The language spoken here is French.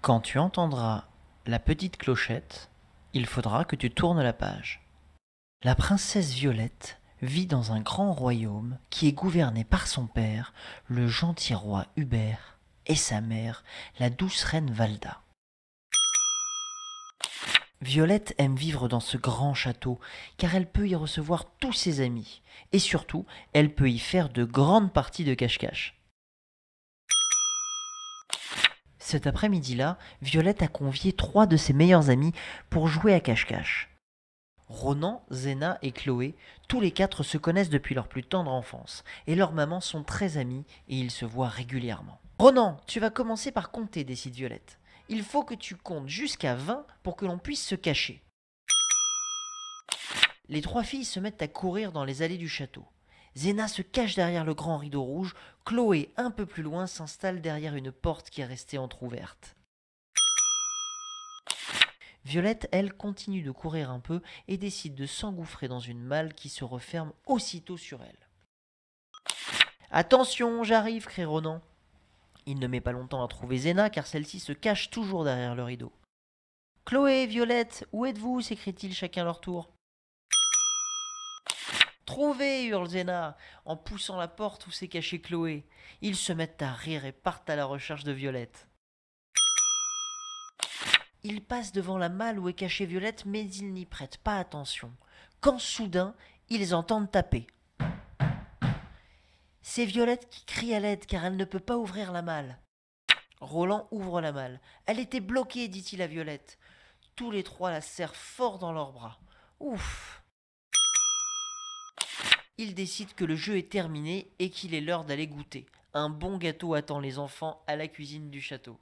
Quand tu entendras la petite clochette, il faudra que tu tournes la page. La princesse Violette vit dans un grand royaume qui est gouverné par son père, le gentil roi Hubert, et sa mère, la douce reine Valda. Violette aime vivre dans ce grand château car elle peut y recevoir tous ses amis et surtout elle peut y faire de grandes parties de cache-cache. Cet après-midi-là, Violette a convié trois de ses meilleurs amis pour jouer à cache-cache. Ronan, Zena et Chloé, tous les quatre se connaissent depuis leur plus tendre enfance, et leurs mamans sont très amies et ils se voient régulièrement. Ronan, tu vas commencer par compter, décide Violette. Il faut que tu comptes jusqu'à 20 pour que l'on puisse se cacher. Les trois filles se mettent à courir dans les allées du château. Zena se cache derrière le grand rideau rouge, Chloé, un peu plus loin, s'installe derrière une porte qui est restée entr'ouverte. Violette, elle, continue de courir un peu et décide de s'engouffrer dans une malle qui se referme aussitôt sur elle. Attention, j'arrive, crie Ronan. Il ne met pas longtemps à trouver Zéna car celle-ci se cache toujours derrière le rideau. Chloé, Violette, où êtes-vous » s'écrit-il chacun leur tour. Trouvez Zéna En poussant la porte où s'est cachée Chloé, ils se mettent à rire et partent à la recherche de Violette. Ils passent devant la malle où est cachée Violette, mais ils n'y prêtent pas attention. Quand soudain, ils entendent taper. C'est Violette qui crie à l'aide car elle ne peut pas ouvrir la malle. Roland ouvre la malle. Elle était bloquée, dit-il à Violette. Tous les trois la serrent fort dans leurs bras. Ouf il décide que le jeu est terminé et qu'il est l'heure d'aller goûter. Un bon gâteau attend les enfants à la cuisine du château.